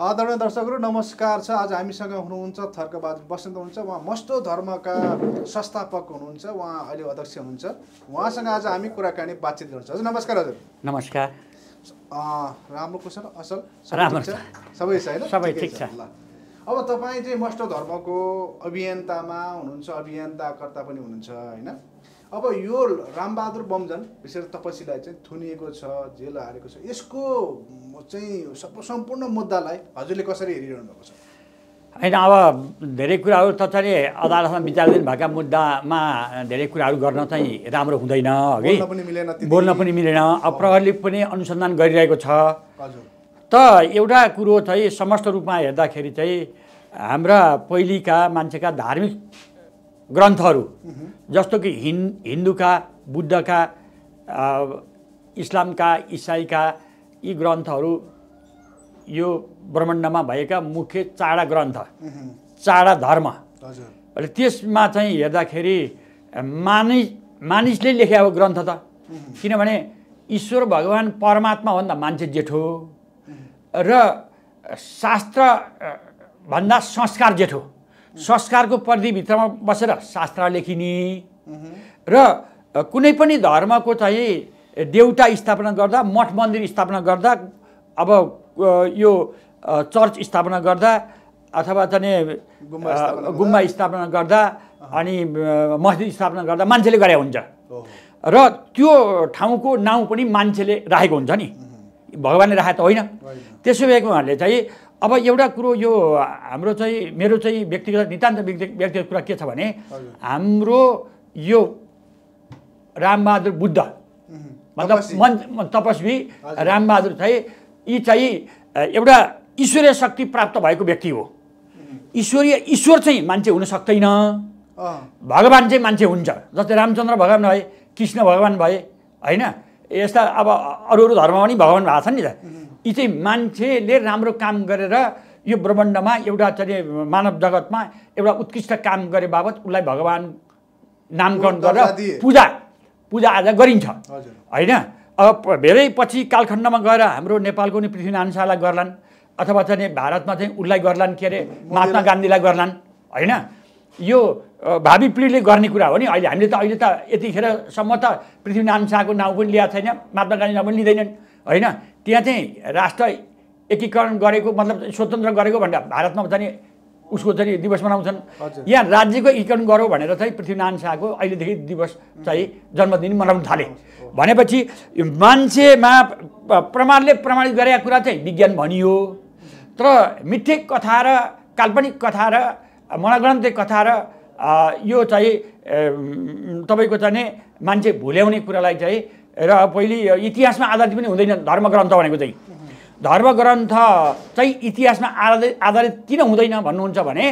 आदरणीय दर्शकहरू नमस्कार छ आज हामीसँग हुनुहुन्छ थर्कबहादुर बसन्त हुनुहुन्छ उहाँ मस्टो धर्मका संस्थापक हुनुहुन्छ उहाँ अहिले अध्यक्ष हुनुहुन्छ उहाँसँग आज हामी कुराकानी बातचित गर्छ हजुर नमस्कार हजुर नमस्कार राम्रो छ असल राम्रो छ सबै छ होइन सबै ठिक छ ल अब तपाईँ चाहिँ मस्टो धर्मको अभियन्तामा हुनुहुन्छ अभियन्ताकर्ता पनि हुनुहुन्छ होइन अब यो रामबहादुर बमजन विशेष तपसीलाई चाहिँ थुनिएको छ जेल हारेको छ यसको चाहिँ सम्पूर्ण मुद्दालाई हजुरले कसरी हेरिरहनु भएको छ होइन अब धेरै कुराहरू तथाले अदालतमा विचाराधीन भएका मुद्दामा धेरै कुराहरू गर्न चाहिँ राम्रो हुँदैन अघि बोल्न पनि मिलेन अब प्रहरीले पनि अनुसन्धान गरिरहेको छ त एउटा कुरो चाहिँ समस्त रूपमा हेर्दाखेरि चाहिँ हाम्रा पहिलेका मान्छेका धार्मिक ग्रन्थहरू जस्तो कि हिन् हिन्दूका बुद्धका इस्लामका इसाईका यी ग्रन्थहरू यो ब्रह्माण्डमा भएका मुख्य चाडा ग्रन्थ चाडा धर्म अनि त्यसमा चाहिँ हेर्दाखेरि मानिस मानिसले लेखेको ग्रन्थ त किनभने ईश्वर भगवान् परमात्मा भन्दा मान्छे जेठो र शास्त्र भन्दा संस्कार जेठो संस्कारको परिधिभित्रमा बसेर शास्त्र लेखिने र कुनै पनि धर्मको चाहिँ देउटा स्थापना गर्दा मठ मन्दिर स्थापना गर्दा अब यो चर्च स्थापना गर्दा अथवा चाहिँ गुम्बा स्थापना गर्दा अनि मस्जिद स्थापना गर्दा मान्छेले गरे हुन्छ र त्यो ठाउँको नाउँ पनि मान्छेले राखेको हुन्छ नि भगवान्ले राखे त होइन त्यसो भएको उहाँहरूले चाहिँ अब एउटा कुरो यो हाम्रो चाहिँ मेरो चाहिँ व्यक्तिगत नितान्त व्यक्ति व्यक्तिगत कुरा के छ भने हाम्रो यो रामबहादुर बुद्ध मतलब मन तपस्वी रामबहादुर चाहिँ यी चाहिँ एउटा ईश्वरीय शक्ति प्राप्त भएको व्यक्ति हो ईश्वरीय ईश्वर चाहिँ मान्छे हुन सक्दैन भगवान् चाहिँ मान्छे हुन्छ जस्तै रामचन्द्र भगवान् भए कृष्ण भगवान् भए होइन यस्ता अब अरू अरू धर्ममा पनि भगवान् भएको छ नि त यी चाहिँ मान्छेले राम्रो काम गरेर यो ब्रह्माण्डमा एउटा चाहिँ मानव जगतमा एउटा उत्कृष्ट काम गरे बापत उसलाई भगवान् नामकरण गरेर पूजा पूजाआजा गरिन्छ होइन अब धेरै पछि कालखण्डमा गएर हाम्रो नेपालको नि पृथ्वीनारायण शाहलाई गर्लान् अथवा चाहिँ भारतमा चाहिँ उसलाई गर्लान् के अरे महात्मा गान्धीलाई गर्लान् होइन यो भावी पिँढीले गर्ने कुरा हो नि अहिले हामीले त अहिले त यतिखेरसम्म त पृथ्वीनारायण शाहको नाउँ पनि लिएको छैन महात्मा गान्धी नाउँ पनि लिँदैनन् होइन त्यहाँ चाहिँ राष्ट्र एकीकरण गरेको मतलब स्वतन्त्र गरेको भन्दा भारतमा चाहिँ उसको चाहिँ दिवस मनाउँछन् यहाँ राज्यको एकीकरण गरौँ भनेर चाहिँ पृथ्वीनारायण शाहको अहिलेदेखि दिवस चाहिँ जन्मदिन मनाउन थाले भनेपछि मान्छेमा प्रमाणले प्रमाणित गरेका कुरा चाहिँ विज्ञान भनियो तर मिठिक कथा र काल्पनिक कथा र मनग्रन्थे कथा र यो चाहिँ तपाईँको चाहिँ मान्छे भुल्याउने कुरालाई चाहिँ र पहिले इतिहासमा आधारित पनि हुँदैन धर्मग्रन्थ भनेको चाहिँ धर्मग्रन्थ चाहिँ इतिहासमा आधारित आधारित किन हुँदैन भन्नुहुन्छ भने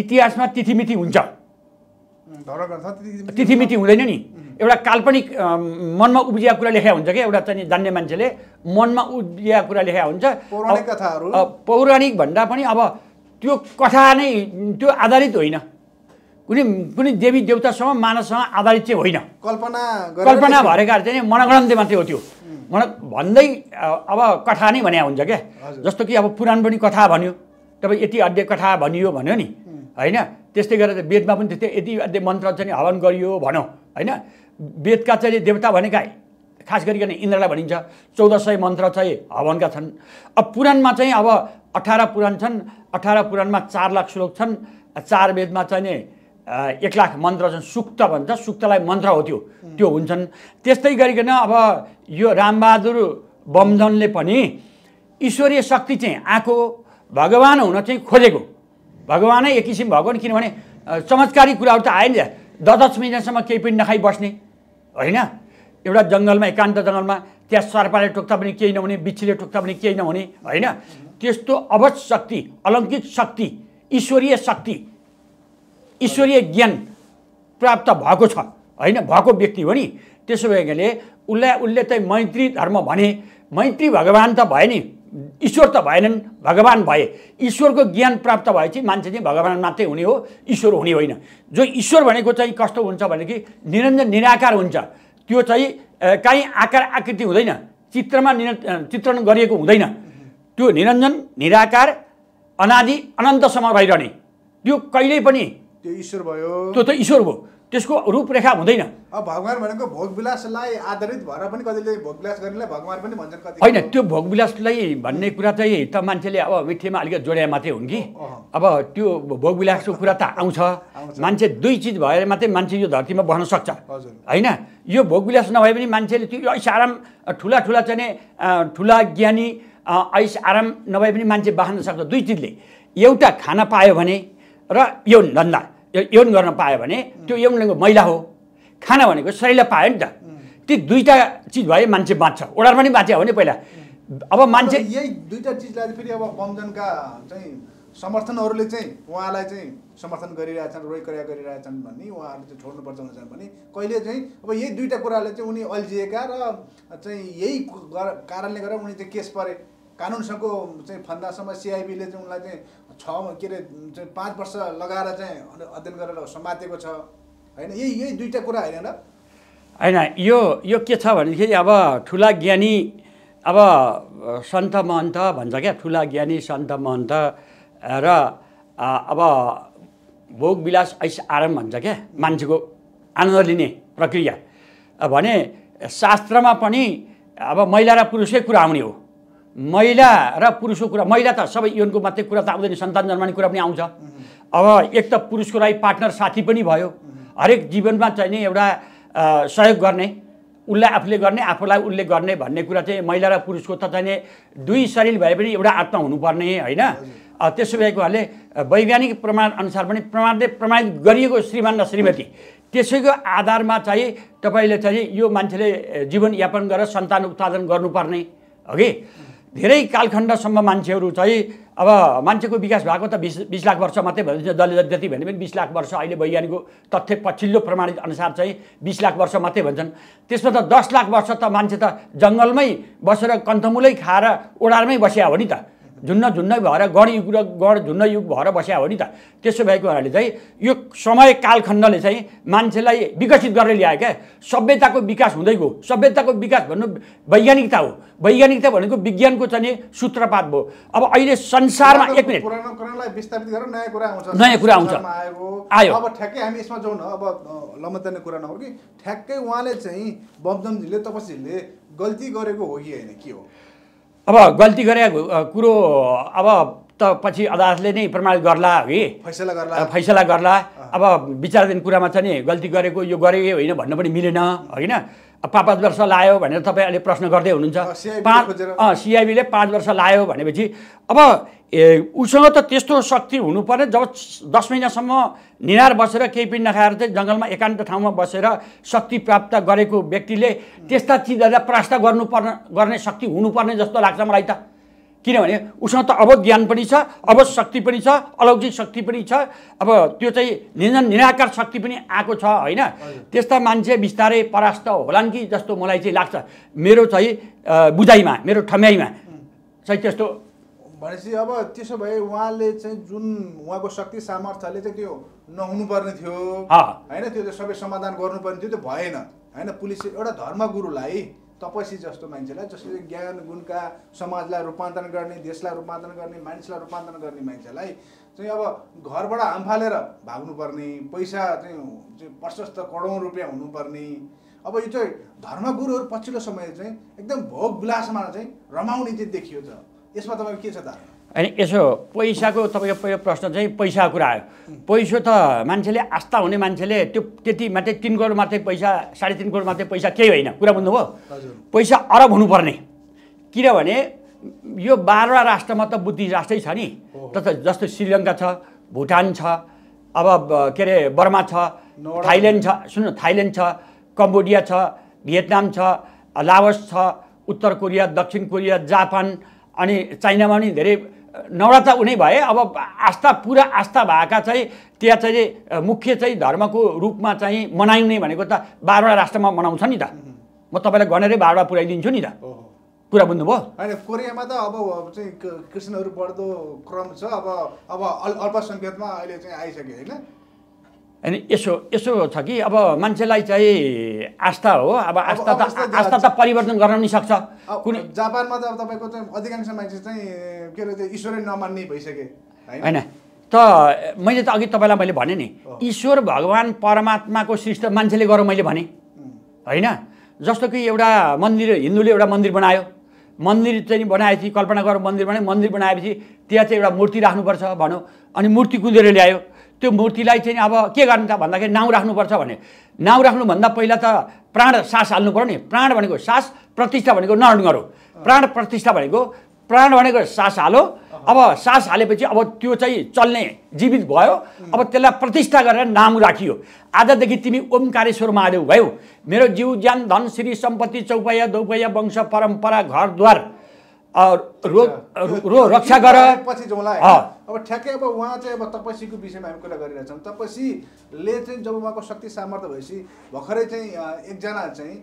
इतिहासमा तिथिमिति हुन्छ तिथिमिति हुँदैन नि एउटा काल्पनिक मनमा उब्जिया कुरा लेखा हुन्छ क्या एउटा चाहिँ जान्ने मान्छेले मनमा उब्जिया कुरा लेखा हुन्छ पौराणिक कथाहरू पौराणिक भन्दा पनि अब त्यो कथा नै त्यो आधारित होइन कुनै कुनै देवी देवतासँग मानवसँग आधारित चाहिँ होइन कल्पना कल्पना भरेकाहरू चाहिँ मनगणन्ते मात्रै हो त्यो मन भन्दै अब कथा नै भने हुन्छ क्या जस्तो कि अब पुराण पनि कथा भन्यो तपाईँ यति अध्यय कथा भनियो भन्यो नि होइन त्यस्तै गरेर वेदमा पनि त्यस्तै यति अध्यय मन्त्र चाहिँ हवन गरियो भनौँ होइन वेदका चाहिँ देवता भनेका खास गरिकन इन्द्रलाई भनिन्छ चौध सय मन्त्र चाहिँ हवनका छन् अब पुराणमा चाहिँ अब अठार पुराण छन् अठार पुराणमा चार लाख श्लोक छन् चार वेदमा चाहिँ एक लाख मन्त्र जुन सुक्त भन्छ सुक्तलाई मन्त्र हो त्यो त्यो हुन्छन् त्यस्तै गरिकन अब यो रामबहादुर बमजनले पनि ईश्वरीय शक्ति चाहिँ आएको भगवान् हुन चाहिँ खोजेको भगवानै एक किसिम भएको नि किनभने चमत्कारी कुराहरू त आयो नि दस दस महिनासम्म केही पनि नखाइ बस्ने होइन एउटा जङ्गलमा एकान्त जङ्गलमा त्यहाँ सर्पाले टोक्दा पनि केही नहुने बिच्छीले टोक्दा पनि केही नहुने होइन त्यस्तो अवश्य शक्ति अलङ्कित शक्ति ईश्वरीय शक्ति ईश्वरीय ज्ञान प्राप्त भएको छ होइन भएको व्यक्ति हो नि त्यसो भएकोले उसलाई उसले चाहिँ मैत्री धर्म भने मैत्री भगवान त भए नि ईश्वर त भएनन् भगवान भए ईश्वरको ज्ञान प्राप्त भएपछि मान्छे चाहिँ भगवान मात्रै हुने हो ईश्वर हुने होइन जो ईश्वर भनेको चाहिँ कस्तो हुन्छ भनेदेखि निरञ्जन निराकार हुन्छ त्यो चाहिँ काहीँ आकार आकृति हुँदैन चित्रमा निर चित्रण गरिएको हुँदैन त्यो निरञ्जन निराकार अनादि अनन्तसम्म भइरहने त्यो कहिल्यै पनि त्यो ईश्वर भयो त्यो त ईश्वर भयो त्यसको रूपरेखा हुँदैन भगवान् भनेको भोगविलासलाई आधारित भएर पनि कतिले भोगविलास गर्नेलाई भगवान् पनि भन्छन् होइन त्यो भोग भोगविलासलाई भन्ने कुरा चाहिँ त मान्छेले अब मिठेमा अलिकति जोड्या मात्रै हुन् कि अब त्यो भोग भोगविलासको कुरा त आउँछ मान्छे दुई चिज भएर मात्रै मान्छे यो धरतीमा बस्न सक्छ होइन यो भोग विलास नभए पनि मान्छेले त्यो ऐस आराम ठुला ठुला चाहिँ ठुला ज्ञानी ऐस आराम नभए पनि मान्छे बाँच्न सक्छ दुई चिजले एउटा खाना पायो भने र यौन धन्दा यौन गर्न पायो भने त्यो यौन लिङ्ग मैला हो खाना भनेको शरीरलाई पायो नि त ती दुईवटा चिज भए मान्छे बाँच्छ ओडार पनि बाँच्यो हो नि पहिला अब मान्छे यही दुईवटा चिजलाई फेरि अब बमजनका चाहिँ समर्थनहरूले चाहिँ उहाँलाई चाहिँ समर्थन गरिरहेछन् रोइ कर्या गरिरहेछन् भन्ने उहाँहरूले चाहिँ छोड्नुपर्छ हुन्छन् भने कहिले चाहिँ अब यही दुईवटा कुराले चाहिँ उनी अल्झिएका र चाहिँ यही कारणले गर्दा उनी चाहिँ केस परे कानुनसँगको चाहिँ फन्दासम्म सिआइबीले चाहिँ उनलाई चाहिँ छ के अरे पाँच वर्ष लगाएर चाहिँ अध्ययन गरेर समातेको छ होइन यही यही दुईवटा कुरा होइन र होइन यो यो के छ भनेदेखि अब ठुला ज्ञानी अब सन्त महन्त भन्छ क्या ठुला ज्ञानी सन्त महन्त र अब भोग विलास ऐस आराम भन्छ क्या मान्छेको आनन्द लिने प्रक्रिया भने शास्त्रमा पनि अब महिला र पुरुषकै कुरा आउने हो महिला र पुरुषको कुरा महिला त सबै यौनको मात्रै कुरा त आउँदैन सन्तान जन्माउने कुरा पनि आउँछ अब एक त पुरुषको लागि पार्टनर साथी पनि भयो हरेक जीवनमा चाहिँ नि एउटा सहयोग गर्ने उसलाई आफूले गर्ने आफूलाई उसले गर्ने भन्ने कुरा चाहिँ महिला र पुरुषको त चाहिने दुई शरीर भए पनि एउटा आत्मा हुनुपर्ने होइन त्यसो भएकोहरूले वैज्ञानिक प्रमाण अनुसार पनि प्रमाणले प्रमाणित गरिएको श्रीमान र श्रीमती त्यसैको आधारमा चाहिँ तपाईँले चाहिँ यो मान्छेले जीवनयापन गरेर सन्तान उत्पादन गर्नुपर्ने हो कि धेरै कालखण्डसम्म मान्छेहरू चाहिँ अब मान्छेको विकास भएको त बिस बिस लाख वर्ष मात्रै भनिन्छ जसले जति भने पनि बिस लाख वर्ष अहिले वैज्ञानिकको तथ्य पछिल्लो प्रमाणित अनुसार चाहिँ बिस लाख वर्ष मात्रै भन्छन् त्यसमा त दस लाख वर्ष त मान्छे त जङ्गलमै बसेर कन्थमुलै खाएर ओडारमै बस्या हो नि त झुन्न झुन्न भएर गढ युग र गढ झुन्न युग भएर बस्या हो नि त त्यसो भएको हुनाले चाहिँ यो समय कालखण्डले चाहिँ मान्छेलाई विकसित गरेर ल्यायो क्या सभ्यताको विकास हुँदै गयो सभ्यताको विकास भन्नु वैज्ञानिकता हो वैज्ञानिकता भनेको विज्ञानको चाहिँ सूत्रपात भयो अब अहिले संसारमा एक मिनट नयाँ कुरा आउँछ आयो अब ठ्याक्कै हामी यसमा जाउँ न अब कुरा नहो कि ठ्याक्कै उहाँले चाहिँ बमदमजीले तपसीले गल्ती गरेको हो कि होइन के हो अब गल्ती गरे कुरो अब त पछि अदालतले नै प्रमाणित गर्ला है फैसला गर्ला फैसला गर्ला अब विचाराधीन कुरामा छ नि गल्ती गरेको यो गरे होइन भन्न पनि मिलेन होइन पाँच पाँच वर्ष लायो भनेर तपाईँ अहिले प्रश्न गर्दै हुनुहुन्छ पाँच सिआइबीले पाँच वर्ष लायो भनेपछि अब ए उसँग त त्यस्तो शक्ति हुनुपर्ने जब दस महिनासम्म निनार बसेर केही पनि नखाएर चाहिँ जङ्गलमा एकान्त ठाउँमा बसेर शक्ति प्राप्त गरेको व्यक्तिले त्यस्ता चिजहरूलाई परास्त गर्नुपर्ने गर्ने शक्ति हुनुपर्ने जस्तो लाग्छ मलाई त किनभने उसँग त अब ज्ञान पनि छ अब शक्ति पनि छ अलौकिक शक्ति पनि छ अब त्यो चाहिँ निजन निराकार शक्ति पनि आएको छ होइन त्यस्ता मान्छे बिस्तारै परास्त होलान् कि जस्तो मलाई चाहिँ लाग्छ मेरो चाहिँ बुझाइमा मेरो ठम्याइमा चाहिँ त्यस्तो भनेपछि अब त्यसो भए उहाँले चाहिँ जुन उहाँको शक्ति सामर्थ्यले चाहिँ त्यो नहुनुपर्ने थियो होइन त्यो सबै समाधान गर्नुपर्ने थियो त्यो भएन होइन पुलिस एउटा धर्मगुरुलाई तपसी जस्तो मान्छेलाई जसले ज्ञान गुणका समाजलाई रूपान्तरण गर्ने देशलाई रूपान्तरण गर्ने मानिसलाई रूपान्तरण गर्ने मान्छेलाई चाहिँ अब घरबाट हाम फालेर भाग्नुपर्ने पैसा चाहिँ प्रशस्त करोडौँ रुपियाँ हुनुपर्ने अब यो चाहिँ धर्मगुरुहरू पछिल्लो समय चाहिँ एकदम भोग विलासमा चाहिँ रमाउने चाहिँ देखियो त यसमा तपाईँको के छ धारणा होइन यसो पैसाको तपाईँको पहिलो प्रश्न चाहिँ पैसाको कुरा आयो पैसा त मान्छेले आस्था हुने मान्छेले त्यो त्यति मात्रै तिन करोड मात्रै पैसा साढे तिन करोड मात्रै पैसा केही होइन कुरा बुझ्नुभयो पैसा अरब हुनुपर्ने किनभने यो बाह्रवटा राष्ट्रमा त बुद्धि राष्ट्रै छ नि त जस्तो श्रीलङ्का छ भुटान छ अब के अरे बर्मा छ थाइल्यान्ड छ सुन्नु थाइल्यान्ड छ कम्बोडिया छ भियतनाम छ लावस छ उत्तर कोरिया दक्षिण कोरिया जापान अनि चाइनामा पनि धेरै नवरात्र उनी भए अब आस्था पुरा आस्था भएका चाहिँ त्यहाँ चाहिँ मुख्य चाहिँ धर्मको रूपमा चाहिँ मनाइने भनेको त बाह्रवटा राष्ट्रमा मनाउँछ नि त म तपाईँलाई गनेरै बाह्रवटा पुऱ्याइदिन्छु नि त कुरा बुझ्नुभयो होइन कोरियामा त अब चाहिँ क्रिस्चियनहरू बढ्दो क्रम छ अब अब अल्पसङ्ख्यकमा अहिले चाहिँ आइसक्यो होइन होइन यसो यसो छ कि अब मान्छेलाई चाहिँ आस्था हो अब आस्था त आस्था त परिवर्तन गर्न पनि सक्छ कुनै जापानमा त अब तपाईँको चाहिँ अधिकांश मान्छे चाहिँ के अरे ईश्वरै नमान्ने भइसके होइन त मैले त अघि तपाईँलाई मैले भने नि ईश्वर भगवान् परमात्माको सृष्ट मान्छेले गरौँ मैले भने होइन जस्तो कि एउटा मन्दिर हिन्दूले एउटा मन्दिर बनायो मन्दिर चाहिँ बनाएपछि कल्पना गरेर मन्दिर बनायो मन्दिर बनाएपछि त्यहाँ चाहिँ एउटा मूर्ति राख्नुपर्छ भनौँ अनि मूर्ति कुदेर ल्यायो त्यो मूर्तिलाई चाहिँ अब के गर्नु त भन्दाखेरि नाउँ राख्नुपर्छ भने नाउँ राख्नुभन्दा पहिला त प्राण सास हाल्नु पऱ्यो नि प्राण भनेको सास प्रतिष्ठा भनेको गरौँ प्राण प्रतिष्ठा भनेको प्राण भनेको सास हालो अब सास हालेपछि अब त्यो चाहिँ चल्ने जीवित भयो अब त्यसलाई प्रतिष्ठा गरेर नाम राखियो आजदेखि तिमी ओमकारेश्वर महादेव भयौ मेरो जीव ज्यान धन श्री सम्पत्ति चौपाया दौपैया वंश परम्परा घरद्वार रोग रोग रक्षा गर पछि अब ठ्याक्कै अब उहाँ चाहिँ अब तपसीको विषयमा हामी कुरा गरिरहेछौँ तपसीले चाहिँ जब उहाँको शक्ति सामर्थ्य भएपछि भर्खरै चाहिँ एकजना चाहिँ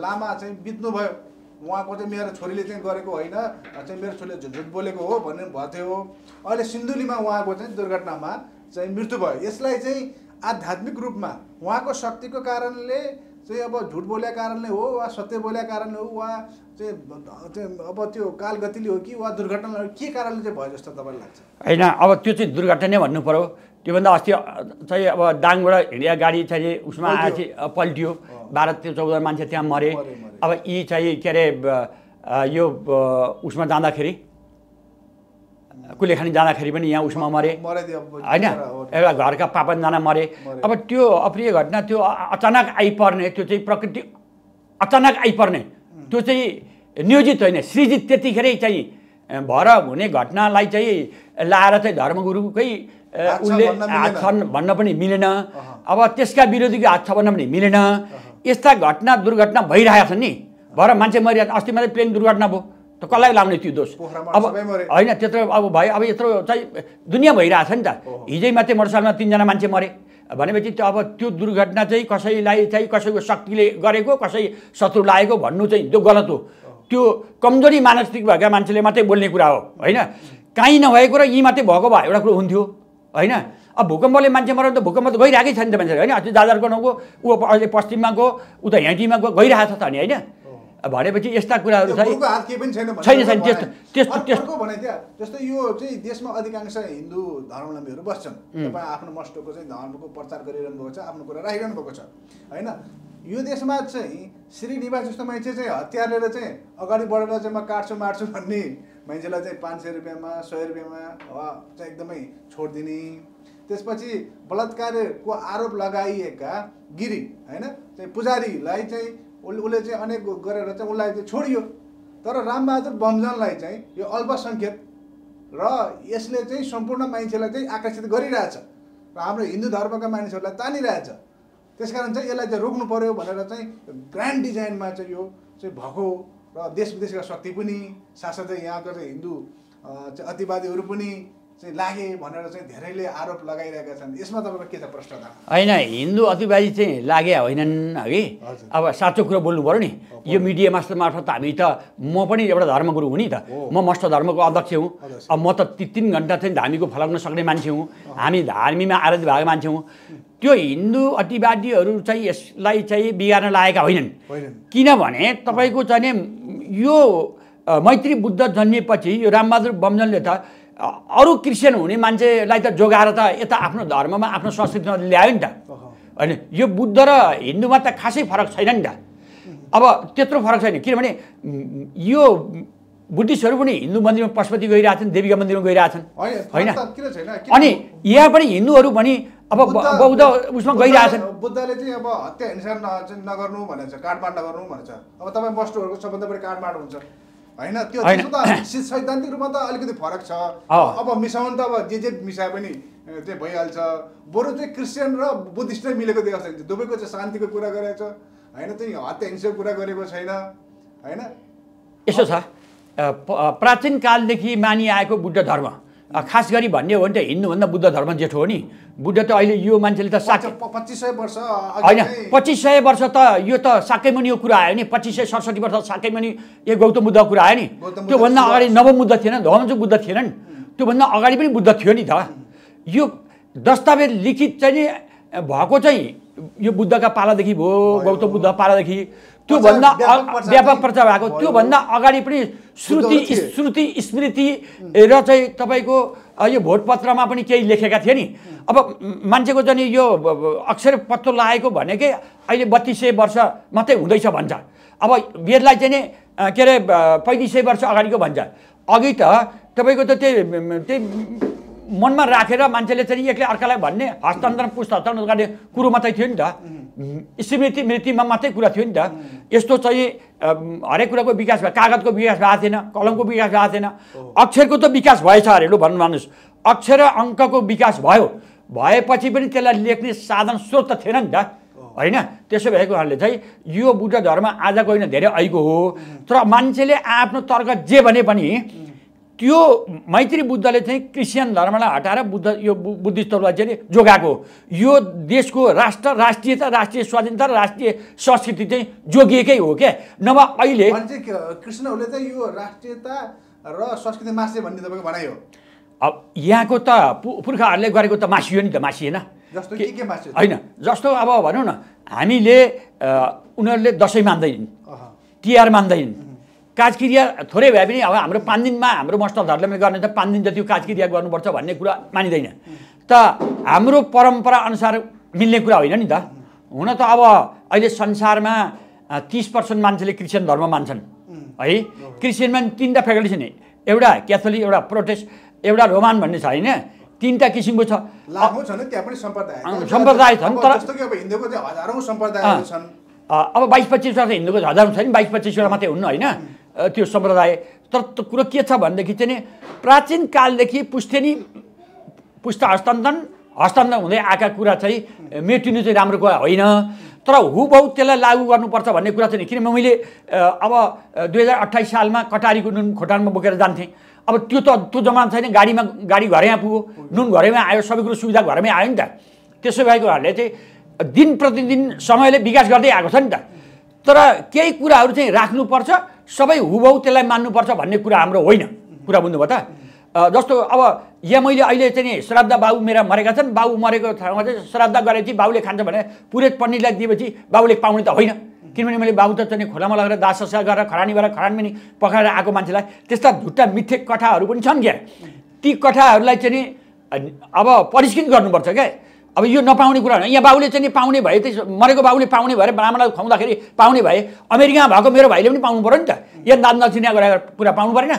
लामा चाहिँ बित्नुभयो उहाँको चाहिँ मेरो छोरीले चाहिँ गरेको होइन चाहिँ मेरो छोरीले झुट बोलेको हो भन्ने भन्थ्यो थियो अहिले सिन्धुलीमा उहाँको चाहिँ दुर्घटनामा चाहिँ मृत्यु भयो यसलाई चाहिँ आध्यात्मिक रूपमा उहाँको शक्तिको कारणले चाहिँ अब झुट बोल्या कारणले हो वा सत्य बोल्या कारणले हो वा चाहिँ अब त्यो कालगतिले हो कि वा दुर्घटना के कारणले चाहिँ भयो जस्तो तपाईँलाई लाग्छ होइन अब त्यो चाहिँ दुर्घटना नै भन्नु पऱ्यो त्योभन्दा अस्ति चाहिँ अब दाङबाट हिँडिया गाडी चाहिँ उसमा आएर पल्टियो बाह्र त्यो चौध मान्छे त्यहाँ मरे अब यी चाहिँ के अरे यो उसमा जाँदाखेरि कुलेखानी जाँदाखेरि पनि यहाँ उसमा मरे होइन एउटा घरका पापनजना मरे अब त्यो अप्रिय घटना त्यो अचानक आइपर्ने त्यो चाहिँ प्रकृति अचानक आइपर्ने त्यो चाहिँ नियोजित होइन सृजित त्यतिखेरै चाहिँ भर हुने घटनालाई चाहिँ लाएर चाहिँ धर्मगुरुकै उसले हात छन् भन्न पनि मिलेन अब त्यसका विरोधीको हात छ भन्न पनि मिलेन यस्ता घटना दुर्घटना भइरहेका छन् नि भर मान्छे मरिरहेको अस्ति मात्रै प्लेन दुर्घटना भयो त कसलाई लाउने त्यो दोष अब होइन त्यत्रो अब भयो अब यत्रो चाहिँ दुनियाँ भइरहेछ नि त हिजै मात्रै मोटरसाइकलमा तिनजना मान्छे मरे भनेपछि त्यो अब त्यो दुर्घटना चाहिँ कसैलाई चाहिँ कसैको शक्तिले गरेको कसै शत्रु लागेको भन्नु चाहिँ त्यो गलत हो त्यो कमजोरी मानसिक भएका मान्छेले मात्रै बोल्ने कुरा हो होइन काहीँ नभएको र यहीँ मात्रै भएको भए एउटा कुरो हुन्थ्यो होइन अब भूकम्पले मान्छे मऱ्यो त भूकम्प त गइरहेकै छ नि त मान्छेले होइन अस्ति दादरको नगो ऊ अहिले पश्चिममा गयो त हेँटीमा गयो गइरहेको छ त नि होइन भनेपछि यस्ता कुराहरू छैन छैन त्यस्तो त्यस्तो त्यस्तो जस्तो यो चाहिँ देशमा अधिकांश हिन्दू धर्मावलम्बीहरू बस्छन् तपाईँ आफ्नो मस्टोको चाहिँ धर्मको प्रचार गरिरहनु भएको छ आफ्नो कुरा राखिरहनु भएको छ होइन यो देशमा चाहिँ श्रीनिवास जस्तो मान्छे चाहिँ हतियार चाहिँ अगाडि बढेर चाहिँ म काट्छु मार्छु भन्ने मान्छेलाई चाहिँ पाँच सय रुपियाँमा सय रुपियाँमा चाहिँ एकदमै छोडिदिने त्यसपछि बलात्कारको आरोप लगाइएका गिरी होइन चाहिँ पुजारीलाई चाहिँ उसले उसले चाहिँ अनेक गरेर चाहिँ उसलाई चाहिँ छोडियो तर रामबहादुर बमजनलाई चाहिँ यो अल्पसङ्ख्यक र यसले चाहिँ सम्पूर्ण मान्छेलाई चाहिँ आकर्षित गरिरहेछ र हाम्रो हिन्दू धर्मका मानिसहरूलाई तानिरहेछ त्यस कारण चाहिँ यसलाई चाहिँ रोक्नु पऱ्यो भनेर चाहिँ ग्रान्ड डिजाइनमा चाहिँ यो चाहिँ भएको र देश विदेशका शक्ति पनि साथसाथै यहाँका चाहिँ हिन्दू चाहिँ अतिवादीहरू पनि लागे भनेर चाहिँ धेरैले आरोप लगाइरहेका छन् यसमा तपाईँको के छ प्रश्न होइन हिन्दू अतिवादी चाहिँ लागे होइनन् हगि अब साँचो कुरो बोल्नु पऱ्यो नि यो मिडिया मास्टर मार्फत हामी त म पनि एउटा धर्मगुरु हुँ नि त म मष्ट धर्मको अध्यक्ष हुँ अब म त ती तिन घन्टा चाहिँ धामीको फलाउन सक्ने मान्छे हुँ हामी धार्मीमा आराध्य भएको मान्छे हौँ त्यो हिन्दू अतिवादीहरू चाहिँ यसलाई चाहिँ बिगार्न लागेका होइनन् किनभने तपाईँको चाहिँ यो मैत्री बुद्ध जन्मिएपछि यो रामबहादुर बमजनले त अरू क्रिस्चियन हुने मान्छेलाई त जोगाएर त यता आफ्नो धर्ममा आफ्नो संस्कृतिमा ल्यायो नि त होइन यो बुद्ध र हिन्दूमा त खासै फरक छैन नि त अब त्यत्रो फरक छैन किनभने यो बुद्धिस्टहरू पनि हिन्दू मन्दिरमा पशुपति गइरहेछन् देवीका मन्दिरमा गइरहेछन् होइन अनि यहाँ पनि हिन्दूहरू पनि अब बौद्ध उसमा गइरहेछन् बुद्धले चाहिँ अब हत्या हिंसा नगर्नु भनेर काठमाडौँ नगर्नु भनेर अब तपाईँ मस्टुहरूको सबभन्दा बढी काठमाडौँ हुन्छ होइन त्यो सैद्धान्तिक रूपमा त अलिकति फरक छ अब मिसाउनु त अब जे जे मिसाए पनि चाहिँ भइहाल्छ बरु चाहिँ क्रिस्चियन र बुद्धिस्ट नै मिलेको देखाएको छैन दुबईको चाहिँ शान्तिको कुरा गरेको छ होइन चाहिँ हत्या हिंसाको कुरा गरेको छैन होइन यसो छ प्राचीन कालदेखि मानिआएको बुद्ध धर्म खास गरी भन्ने हो भने त हिन्दूभन्दा बुद्ध धर्म जेठो हो नि बुद्ध त अहिले यो मान्छेले त साक पच्चिस सय वर्ष होइन पच्चिस सय वर्ष त यो त साकैमुनिको कुरा आयो नि पच्चिस सय सडसठी वर्ष मुनि यो गौतम बुद्धको कुरा आयो नि त्योभन्दा अगाडि नवबुद्ध थिएनन् धमजु बुद्ध थिएनन् त्योभन्दा अगाडि पनि बुद्ध थियो नि त यो दस्तावेज लिखित चाहिँ नि भएको चाहिँ यो बुद्धका पालादेखि भयो गौतम बुद्ध पालादेखि त्योभन्दा व्यापक प्रचार भएको त्योभन्दा अगाडि पनि श्रुति श्रुति स्मृति र चाहिँ तपाईँको यो भोटपत्रमा पनि केही लेखेका थिए नि अब मान्छेको चाहिँ यो अक्षर पत्तो लागेको भनेकै अहिले बत्तिस सय वर्ष मात्रै हुँदैछ भन्छ अब वेदलाई चाहिँ नि के अरे पैँतिस सय वर्ष अगाडिको भन्छ अघि त तपाईँको त त्यही त्यही मनमा राखेर मान्छेले चाहिँ एक्लै अर्कालाई भन्ने हस्तान्तरण पुस्तहस्तान्तरण गर्ने कुरो मात्रै थियो नि त स्मृति मृतिमा मात्रै कुरा थियो नि त यस्तो चाहिँ हरेक कुराको विकास भयो कागजको विकास भएको थिएन कलमको विकास भएको थिएन अक्षरको त विकास भएछ अरे लु भन्नु मान्नुहोस् अक्षर र अङ्कको विकास भयो भएपछि पनि त्यसलाई लेख्ने साधन स्रोत त थिएन नि त होइन त्यसो भएको हुनाले चाहिँ यो बुद्ध धर्म आजको होइन धेरै ऐगो हो तर मान्छेले आफ्नो तर्क जे भने पनि त्यो मैत्री बुद्धले चाहिँ क्रिस्चियन धर्मलाई हटाएर बुद्ध यो बुद्धिस्टहरूलाई चाहिँ जोगाएको यो देशको राष्ट्र राष्ट्रियता राष्ट्रिय स्वाधीनता र राष्ट्रिय संस्कृति चाहिँ जोगिएकै हो क्या नभए अहिले कृष्णहरूले चाहिँ यो राष्ट्रियता र संस्कृति मासे भन्ने तपाईँको भनाइ हो अब यहाँको त पुर्खाहरूले गरेको त मासियो नि त मासिएन जस्तो के के मासियो होइन जस्तो अब भनौँ न हामीले उनीहरूले दसैँ मान्दैनन् तिहार मान्दैनन् काजक्रिया थोरै भए पनि अब हाम्रो पाँच दिनमा हाम्रो वैष्णव धर्मले गर्ने त पाँच दिन जति काजक्रिया गर्नुपर्छ भन्ने कुरा मानिँदैन त हाम्रो परम्परा अनुसार मिल्ने कुरा होइन नि त हुन त अब अहिले संसारमा तिस पर्सेन्ट मान्छेले क्रिस्चियन धर्म मान्छन् है क्रिस्चियनमा तिनवटा फ्याकल्टी छन् एउटा क्याथोलिक एउटा प्रोटेस्ट एउटा रोमान भन्ने छ होइन तिनवटा किसिमको छ सम्प्रदाय छन् तर अब बाइस पच्चिसवटा त हिन्दूको हजारौँ छ नि बाइस पच्चिसवटा मात्रै हुन्न होइन त्यो सम्प्रदाय तर कुरो के छ भनेदेखि चाहिँ नि प्राचीन कालदेखि पुस्तेनी पुस्ता हस्तान्तरण हस्तान्तरण हुँदै आएका कुरा चाहिँ मेटिनु चाहिँ राम्रो कुरा होइन तर हुबहु त्यसलाई लागू गर्नुपर्छ भन्ने कुरा चाहिँ किनभने मैले अब दुई हजार अठाइस सालमा कटारीको नुन खोटानमा बोकेर जान्थेँ अब त्यो त त्यो जमाना छैन गाडीमा गाडी घरैमा पुग्यो नुन घरैमा आयो सबै कुरो सुविधा घरमै आयो नि त त्यसो भएकोहरूले चाहिँ दिन प्रतिदिन समयले विकास गर्दै आएको छ नि त तर केही कुराहरू चाहिँ राख्नुपर्छ सबै हुबहु त्यसलाई मान्नुपर्छ भन्ने कुरा हाम्रो होइन कुरा बुझ्नुभयो त जस्तो अब यहाँ मैले अहिले चाहिँ श्राद्ध बाबु मेरा मरेका छन् बाबु मरेको ठाउँमा चाहिँ श्राद्ध गरेपछि बाबुले खान्छ भने पुरेत पण्डितलाई दिएपछि बाबुले पाउने त होइन किनभने मैले बाबु त चाहिँ खोलामा लगेर दास दाससा गरेर खरानी गरेर खरानी पनि पकाएर आएको मान्छेलाई त्यस्ता झुट्टा मिठे कथाहरू पनि छन् क्या ती कथाहरूलाई चाहिँ अब परिष्कृत गर्नुपर्छ क्या अब यो नपाउने कुरा होइन यहाँ बाबुले चाहिँ पाउने भए त मरेको बाबुले पाउने भएर ब्राह्मणलाई खुवाउँदाखेरि पाउने भए अमेरिकामा भएको मेरो भाइले पनि पाउनु पऱ्यो नि त यहाँ नाच नचिना गरेर कुरा पाउनु परेन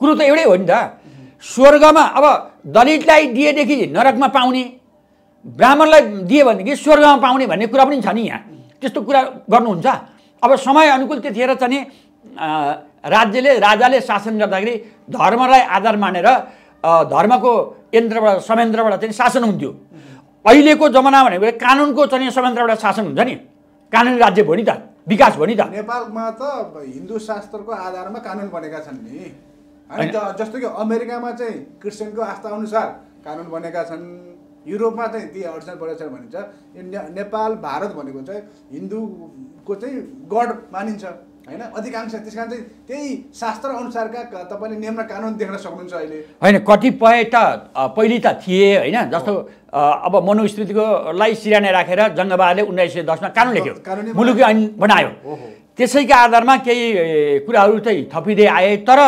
कुरो त एउटै हो नि त स्वर्गमा अब दलितलाई दिएदेखि नरकमा पाउने ब्राह्मणलाई दियो भनेदेखि स्वर्गमा पाउने भन्ने कुरा पनि छ नि यहाँ त्यस्तो कुरा गर्नुहुन्छ अब समय अनुकूल त्यतिखेर चाहिँ राज्यले राजाले शासन गर्दाखेरि धर्मलाई आधार मानेर धर्मको यन्त्रबाट संयन्त्रबाट चाहिँ शासन हुन्थ्यो अहिलेको जमाना भनेको कानुनको चाहिँ संयन्त्रबाट शासन हुन्छ नि कानुन राज्य भयो नि त विकास भयो नि त नेपालमा त हिन्दू शास्त्रको आधारमा कानुन बनेका छन् नि जस्तो कि अमेरिकामा चाहिँ क्रिस्चियनको आस्था अनुसार कानुन बनेका छन् युरोपमा चाहिँ ती अडचन परेछ भनिन्छ नेपाल भारत भनेको चाहिँ हिन्दूको चाहिँ गड मानिन्छ होइन अधिकांश त्यस कारण चाहिँ त्यही शास्त्र अनुसारका तपाईँले नियम र कानुन देख्न सक्नुहुन्छ अहिले होइन कतिपय त पहिले त थिए होइन जस्तो अब मनुस्मृतिकोलाई सिराने राखेर जङ्गबहादुरले उन्नाइस सय दसमा कानुन लेख्यो मुलुकी ऐन बनायो त्यसैका आधारमा केही कुराहरू चाहिँ थपिँदै आए तर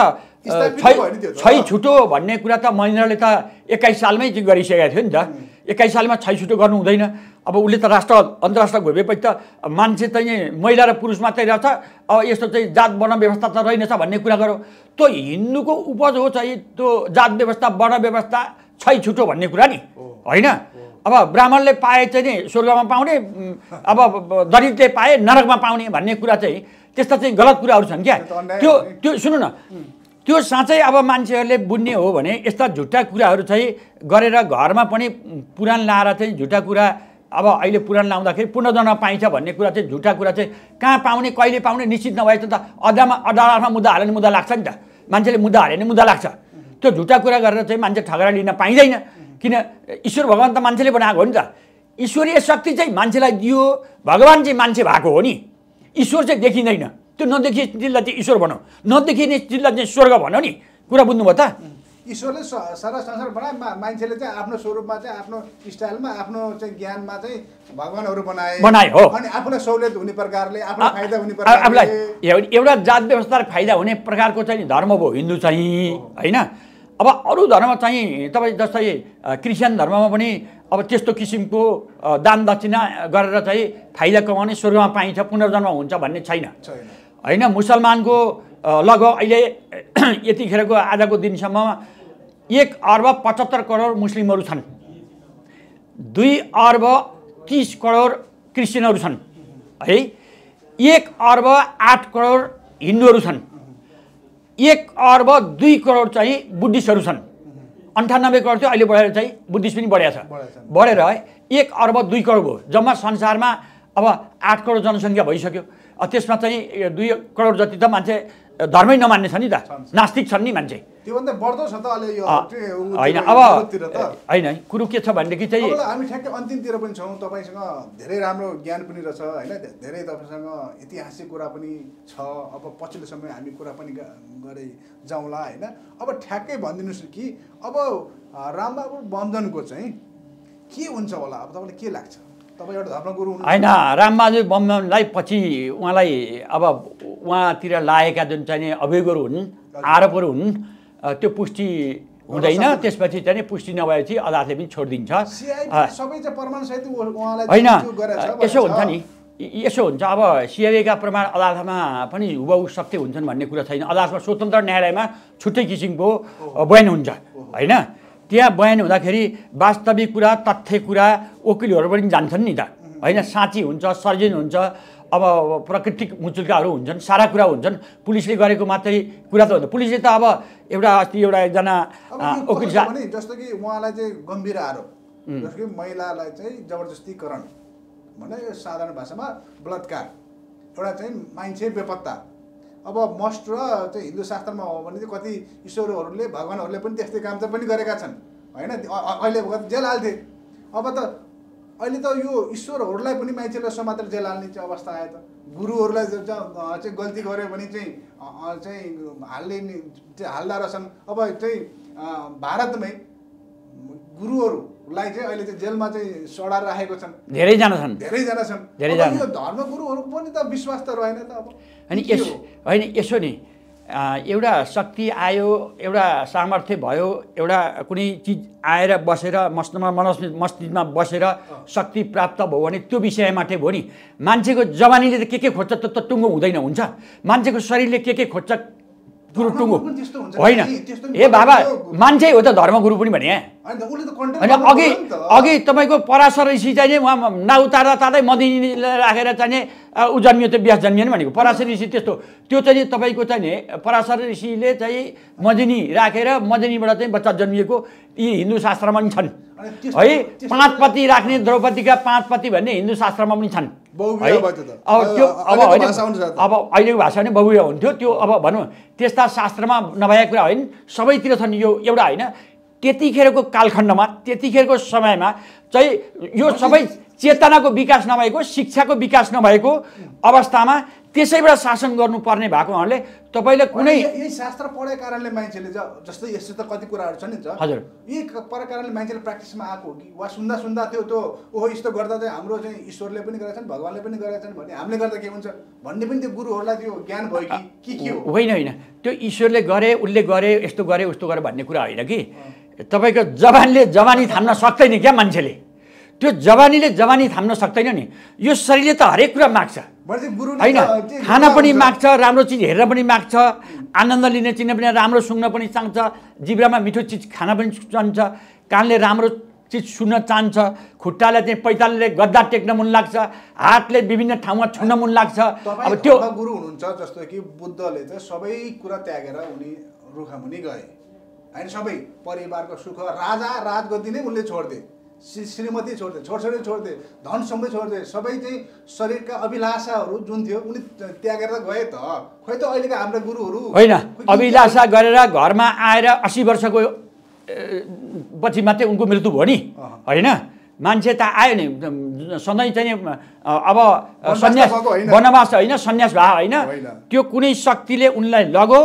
छै छुटो भन्ने कुरा त महेन्द्रले त एक्काइस सालमै गरिसकेको थियो नि त एक्काइस सालमा छैछुटो गर्नु हुँदैन अब उसले त राष्ट्र अन्तर्राष्ट्र घोपेपछि त मान्छे चाहिँ महिला र पुरुष मात्रै रहेछ अब यस्तो चाहिँ जात वर्ण व्यवस्था त रहेनछ भन्ने कुरा गरौँ त्यो हिन्दूको उपज हो चाहिँ त्यो जात व्यवस्था वर्ण व्यवस्था छैछुटो भन्ने कुरा नि होइन अब ब्राह्मणले पाए चाहिँ नि स्वर्गमा पाउने अब दलितले पाए नरकमा पाउने भन्ने कुरा चाहिँ त्यस्ता चाहिँ गलत कुराहरू छन् क्या त्यो त्यो सुन्नु न त्यो साँच्चै अब मान्छेहरूले बुझ्ने हो भने यस्ता झुट्टा कुराहरू चाहिँ गरेर घरमा पनि पुराण लाएर चाहिँ झुट्टा कुरा अब अहिले पुराण लाउँदाखेरि पुनर्जन्म पाइन्छ भन्ने कुरा चाहिँ झुट्टा कुरा चाहिँ कहाँ पाउने कहिले पाउने निश्चित नभए त अदामा अदालतमा मुद्दा हाल्यो मुद्दा लाग्छ नि त मान्छेले मुद्दा हाल्यो भने मुद्दा लाग्छ त्यो झुट्टा कुरा गरेर चाहिँ मान्छे ठगरा लिन पाइँदैन किन ईश्वर भगवान् त मान्छेले बनाएको हो नि त ईश्वरीय शक्ति चाहिँ मान्छेलाई दियो भगवान् चाहिँ मान्छे भएको हो नि ईश्वर चाहिँ देखिँदैन त्यो नदेखिने चिजलाई चाहिँ ईश्वर भनौँ नदेखिने चिजलाई चाहिँ स्वर्ग भनौँ नि कुरा बुझ्नुभयो त ईश्वरले सारा संसार बनाए मान्छेले चाहिँ आफ्नो स्वरूपमा चाहिँ आफ्नो स्टाइलमा आफ्नो चाहिँ ज्ञानमा चाहिँ भगवान्हरू बनाए बनाए हो अनि आफूलाई सहुलियत हुने प्रकारले आफूलाई फाइदा हुने प्रकार आफूलाई एउटा जात व्यवस्था फाइदा हुने प्रकारको चाहिँ धर्म भयो हिन्दू चाहिँ होइन अब अरू धर्म चाहिँ तपाईँ जस्तै क्रिस्चियन धर्ममा पनि अब त्यस्तो किसिमको दान दक्षिणा गरेर चाहिँ फाइदा कमाउने स्वर्गमा पाइन्छ पुनर्जन्म हुन्छ भन्ने छैन होइन मुसलमानको लगभग अहिले यतिखेरको आजको दिनसम्म एक अर्ब पचहत्तर करोड मुस्लिमहरू छन् दुई अर्ब तिस करोड क्रिस्चियनहरू छन् है एक अर्ब आठ करोड हिन्दूहरू छन् एक अर्ब दुई करोड चाहिँ बुद्धिस्टहरू छन् अन्ठानब्बे करोड थियो अहिले बढेर चाहिँ बुद्धिस्ट पनि बढेको छ बढेर है एक अर्ब दुई करोड भयो जम्मा संसारमा अब आठ करोड जनसङ्ख्या भइसक्यो त्यसमा चाहिँ दुई करोड जति त मान्छे धर्मै नमान्ने छ नि त नास्तिक छन् नि मान्छे त्योभन्दा बढ्दो छ त अहिले यो होइन अब होइन कुरो के छ भनेदेखि चाहिँ हामी ठ्याक्कै अन्तिमतिर पनि छौँ तपाईँसँग धेरै राम्रो ज्ञान पनि रहेछ होइन धेरै तपाईँसँग ऐतिहासिक कुरा पनि छ अब पछिल्लो समय हामी कुरा पनि गरे जाउँला होइन अब ठ्याक्कै भनिदिनुहोस् कि अब रामबाबु बन्धनको चाहिँ के हुन्छ होला अब तपाईँलाई के लाग्छ होइन रामबहादुर बमलाई पछि उहाँलाई अब उहाँतिर लागेका जुन चाहिँ अभियोगहरू हुन् आरोपहरू हुन् त्यो पुष्टि हुँदैन त्यसपछि चाहिँ पुष्टि नभएपछि अदालतले पनि छोडिदिन्छ होइन यसो हुन्छ नि यसो हुन्छ अब सिआइएका प्रमाण अदालतमा पनि हुबहु सत्य हुन्छन् भन्ने कुरा छैन अदालतमा स्वतन्त्र न्यायालयमा छुट्टै किसिमको बयान हुन्छ होइन त्यहाँ बयान हुँदाखेरि वास्तविक कुरा तथ्य कुरा वकिलहरू पनि जान्छन् नि त होइन साँची हुन्छ सर्जन हुन्छ अब प्राकृतिक मुचुल्काहरू हुन्छन् सारा कुरा हुन्छन् पुलिसले गरेको मात्रै कुरा त हुन्छ पुलिसले त अब एउटा अस्ति एउटा एकजना वकिल जस्तो कि उहाँलाई चाहिँ गम्भीर आरोप जस्तो कि महिलालाई चाहिँ जबरजस्तीकरण भन्दा यो साधारण भाषामा बलात्कार एउटा चाहिँ मान्छे बेपत्ता अब मस्ट र चाहिँ हिन्दू शास्त्रमा हो भने चाहिँ कति ईश्वरहरूले भगवान्हरूले पनि त्यस्तै काम त पनि गरेका छन् होइन अहिले जेल हाल्थे अब त अहिले त यो ईश्वरहरूलाई पनि मान्छेलाई समात्र जेल हाल्ने चाहिँ अवस्था आयो त गुरुहरूलाई चाहिँ गल्ती गऱ्यो भने चाहिँ चाहिँ हाल्ने हाल्दा रहेछन् अब चाहिँ भारतमै गुरुहरू लाई चाहिँ अहिले चाहिँ जेलमा चाहिँ सडाएर राखेको छन् धेरैजना छन् धेरैजना छन् धेरैजना यो धर्मगुरुहरूको पनि त विश्वास त रहेन त अब अनि यस होइन यसो नि एउटा शक्ति आयो एउटा सामर्थ्य भयो एउटा कुनै चिज आएर बसेर मस्तमा मनस् मस्जिदमा बसेर शक्ति प्राप्त भयो भने त्यो विषय मात्रै भयो नि मान्छेको जवानीले त के के खोज्छ त्यो त टुङ्गो हुँदैन हुन्छ मान्छेको शरीरले के के खोज्छ कुरो टुङ्गो होइन ए बाबा मान्छे हो त धर्मगुरु पनि भने अघि अघि तपाईँको पराशर ऋषि चाहिँ नि उहाँ नउतार्दा तार्दै मदिनी राखेर चाहिँ ऊ जन्मियो त्यो व्यास जन्मिएन भनेको पराशर ऋषि त्यस्तो त्यो चाहिँ तपाईँको चाहिँ नि पराशर ऋषिले चाहिँ मदिनी राखेर मदिनीबाट चाहिँ बच्चा जन्मिएको यी हिन्दू शास्त्रमा पनि छन् है पाँच पति राख्ने द्रौपदीका पाँच पति भन्ने हिन्दू शास्त्रमा पनि छन् अब त्यो अब होइन अब अहिलेको भाषा नै बहुया हुन्थ्यो त्यो अब भनौँ त्यस्ता शास्त्रमा नभएको कुरा होइन सबैतिर छन् यो एउटा होइन त्यतिखेरको कालखण्डमा त्यतिखेरको समयमा चाहिँ यो सबै चेतनाको विकास नभएको शिक्षाको विकास नभएको अवस्थामा त्यसैबाट शासन गर्नुपर्ने भएको हुनाले तपाईँले कुनै यही शास्त्र पढेको कारणले मान्छेले जस्तै यस्तो त कति कुराहरू छ नि त हजुर यही पढेको कारणले मान्छेले प्र्याक्टिसमा आएको हो कि वा सुन्दा सुन्दा त्यो त्यो ओहो यस्तो गर्दा चाहिँ हाम्रो चाहिँ ईश्वरले पनि गरेका छन् भगवान्ले पनि गरेका छन् भने हामीले गर्दा के हुन्छ भन्ने पनि त्यो गुरुहरूलाई त्यो ज्ञान भयो कि के के होइन होइन त्यो ईश्वरले गरे उसले गरे यस्तो गरे उस्तो गरे भन्ने कुरा होइन कि तपाईँको जवानले जवानी थाम्न सक्दैन क्या मान्छेले त्यो जवानीले जवानी थाम्न सक्दैन नि यो शरीरले त हरेक कुरा माग्छ होइन खाना पनि माग्छ राम्रो चिज हेरेर पनि माग्छ आनन्द लिने चिन्ह पनि राम्रो सुन्न पनि चाहन्छ जिब्रामा मिठो चिज खान पनि चाहन्छ कानले राम्रो चिज सुन्न चाहन्छ खुट्टाले चाहिँ पैतालले गद्दा टेक्न मन लाग्छ हातले विभिन्न ठाउँमा छुन मन लाग्छ अब त्यो गुरु हुनुहुन्छ जस्तो कि बुद्धले चाहिँ सबै कुरा त्यागेर उनी रुखामुनि गए होइन सबै परिवारको सुख राजा राजगति नै उनले छोडिदिए श्री श्रीमती छोडिदिए छोरछोरी छोडिदिए धन सम्पत्ति छोडिदिए सबै चाहिँ शरीरका अभिलाषाहरू जुन थियो उनी त्यागेर गए त खोइ त अहिलेका हाम्रा गुरुहरू होइन अभिलाषा गरेर घरमा आएर असी वर्षको पछि मात्रै उनको मृत्यु भयो नि होइन मान्छे त आयो नि सधैँ चाहिँ अब सन्यास वनवास होइन सन्यास भए होइन त्यो कुनै शक्तिले उनलाई लगो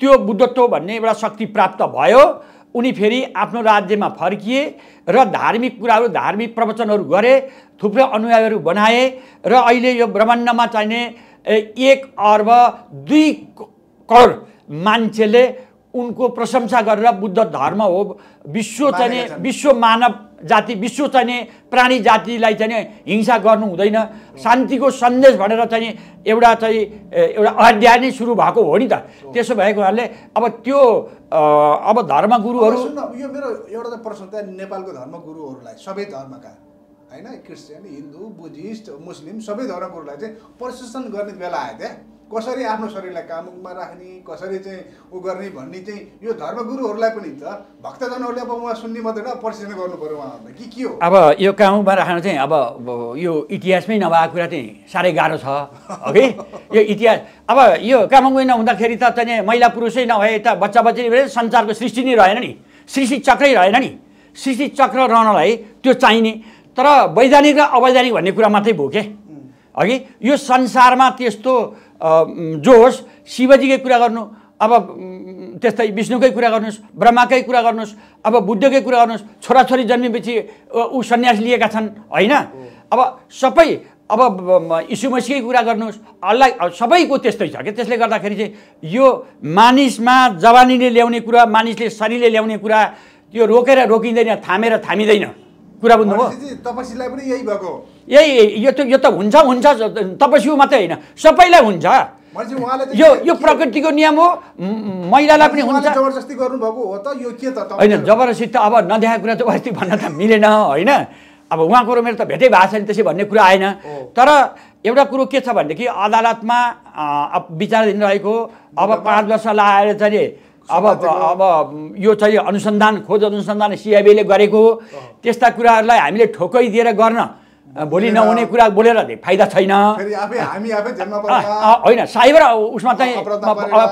त्यो बुद्धत्व भन्ने एउटा शक्ति प्राप्त भयो उनी फेरि आफ्नो राज्यमा फर्किए र धार्मिक कुराहरू धार्मिक प्रवचनहरू गरे थुप्रै अनुयायीहरू बनाए र अहिले यो ब्रह्माण्डमा चाहिने एक अर्ब दुई करोड मान्छेले उनको प्रशंसा गरेर बुद्ध धर्म हो विश्व चाहिँ विश्व मानव जाति विश्व चाहिँ प्राणी जातिलाई चाहिँ हिंसा गर्नु हुँदैन शान्तिको सन्देश भनेर चाहिँ एउटा चाहिँ एउटा अध्याय नै सुरु भएको हो नि त त्यसो भएको हुनाले अब त्यो अब धर्मगुरुहरू यो मेरो एउटा त प्रश्न त नेपालको धर्मगुरुहरूलाई सबै धर्मका होइन क्रिस्चियन हिन्दू बुद्धिस्ट मुस्लिम सबै धर्मगुरुलाई चाहिँ प्रशासन गर्ने बेला आयो त्यहाँ कसरी आफ्नो शरीरलाई कामुकमा राख्ने कसरी चाहिँ ऊ गर्ने भन्ने चाहिँ यो धर्मगुरुहरूलाई पनि त भक्तजनहरूले अब उहाँ सुन्ने मात्रै न प्रशिक्षण गर्नु पऱ्यो उहाँहरूलाई कि के हो अब यो कामुकमा राख्नु चाहिँ अब यो इतिहासमै नभएको कुरा चाहिँ साह्रै गाह्रो छ है यो इतिहास अब यो कामुकमै नहुँदाखेरि त चाहिँ महिला पुरुषै नभए त बच्चा बच्ची संसारको सृष्टि नै रहेन नि सृष्टि चक्रै रहेन नि सृष्टि चक्र रहनलाई त्यो चाहिने तर वैधानिक र अवैधानिक भन्ने कुरा मात्रै क्या अघि यो संसारमा त्यस्तो जो होस् शिवजीकै कुरा गर्नु अब त्यस्तै विष्णुकै कुरा गर्नुहोस् ब्रह्माकै कुरा गर्नुहोस् अब बुद्धकै कुरा गर्नुहोस् छोराछोरी जन्मेपछि ऊ सन्यास लिएका छन् होइन अब सबै अब इसुमसीकै कुरा गर्नुहोस् अल्ला सबैको त्यस्तै छ कि त्यसले गर्दाखेरि चाहिँ यो मानिसमा जवानीले ल्याउने कुरा मानिसले शरीरले ल्याउने कुरा त्यो रोकेर रोकिँदैन थामेर थामिँदैन कुरा बुझ्नुभयो तपाईँलाई पनि यही भएको यही यो त यो त हुन्छ हुन्छ तपस्वी मात्रै होइन सबैलाई हुन्छ यो यो प्रकृतिको नियम हो महिलालाई पनि हुन्छ जबरजस्ती गर्नुभएको हो त यो के त होइन जबरजस्ती त अब नदेखाएको कुरा जबरजस्ती भन्न त मिलेन होइन अब उहाँको र मेरो त भेटै भएको छैन त्यसै भन्ने कुरा आएन तर एउटा कुरो के छ भनेदेखि अदालतमा अब विचाराधीन रहेको अब पाँच वर्ष लगाएर चाहिँ अब अब यो चाहिँ अनुसन्धान खोज अनुसन्धान सिआइबीले गरेको त्यस्ता कुराहरूलाई हामीले ठोकै दिएर गर्न भोलि नहुने कुरा बोलेर फाइदा छैन होइन साइबर उसमा चाहिँ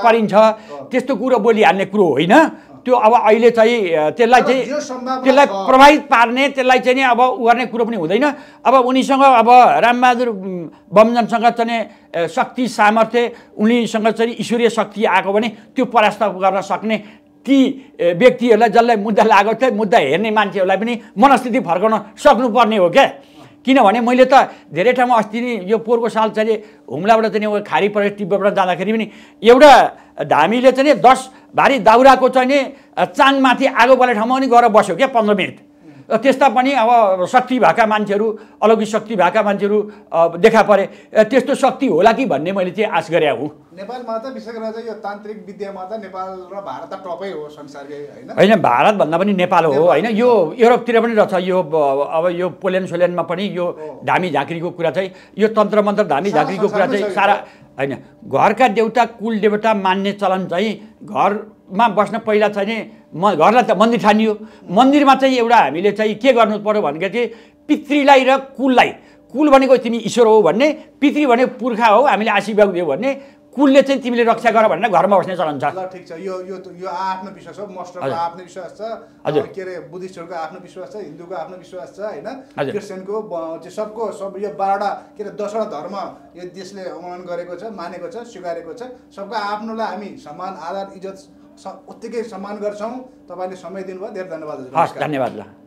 पारिन्छ त्यस्तो कुरो बोलिहाल्ने कुरो होइन त्यो अब अहिले चाहिँ त्यसलाई चाहिँ त्यसलाई प्रभावित पार्ने त्यसलाई चाहिँ नि अब गर्ने कुरो पनि हुँदैन अब उनीसँग अब रामबहादुर बमजनसँग चाहिँ शक्ति सामर्थ्य उनीसँग चाहिँ ईश्वरीय शक्ति आएको भने त्यो परास्त गर्न सक्ने ती व्यक्तिहरूलाई जसलाई मुद्दा लागेको थियो मुद्दा हेर्ने मान्छेहरूलाई पनि मनस्थिति फर्काउन सक्नुपर्ने हो क्या किनभने मैले त धेरै ठाउँमा अस्ति नै यो पोहोरको साल चाहिँ हुम्लाबाट चाहिँ खारी परेर तिब्बतबाट जाँदाखेरि पनि एउटा धामीले चाहिँ दस भारी दाउराको चाहिँ चाङमाथि आगो बल्ने ठाउँमा पनि गएर बस्यो क्या पन्ध्र मिनट त्यस्ता पनि अब शक्ति भएका मान्छेहरू अलौकिक शक्ति भएका मान्छेहरू देखा परे त्यस्तो शक्ति होला कि भन्ने मैले चाहिँ आश गरे हो नेपालमा त विशेष गरेर यो तान्त्रिक विद्यामा त नेपाल र भारत त टपै हो संसारकै होइन होइन भारतभन्दा पनि नेपाल हो होइन यो युरोपतिर पनि रहेछ यो अब यो पोल्यान्ड सोल्यान्डमा पनि यो धामी झाँक्रीको कुरा चाहिँ यो तन्त्र मन्त्र धामी झाँक्रीको कुरा चाहिँ सारा होइन घरका देउता कुल देवता मान्ने चलन चाहिँ घर मा बस्न पहिला चाहिँ नि म घरलाई त मन्दिर ठानियो मन्दिरमा चाहिँ एउटा हामीले चाहिँ के गर्नु पऱ्यो चाहिँ पितृलाई र कुललाई कुल भनेको तिमी ईश्वर हो भन्ने पितृ भनेको पुर्खा हो हामीले आशीर्वाद दियो भन्ने कुलले चाहिँ तिमीले रक्षा गर भनेर घरमा बस्ने चलन छ ठिक छ यो यो यो आफ्नो विश्वास हो मस्टरको आफ्नो विश्वास छ हजुर के अरे बुद्धिस्टहरूको आफ्नो विश्वास छ हिन्दूको आफ्नो विश्वास छ होइन क्रिस्चियनको सबको सब यो बाह्रवटा के अरे दसवटा धर्म यो देशले वर्णन गरेको छ मानेको छ स्वीकारेको छ सबको आफ्नोलाई हामी सम्मान आदर इज्जत उत्तिकै सम्मान गर्छौँ तपाईँले समय दिनुभयो धेरै धन्यवाद हस् धन्यवाद ल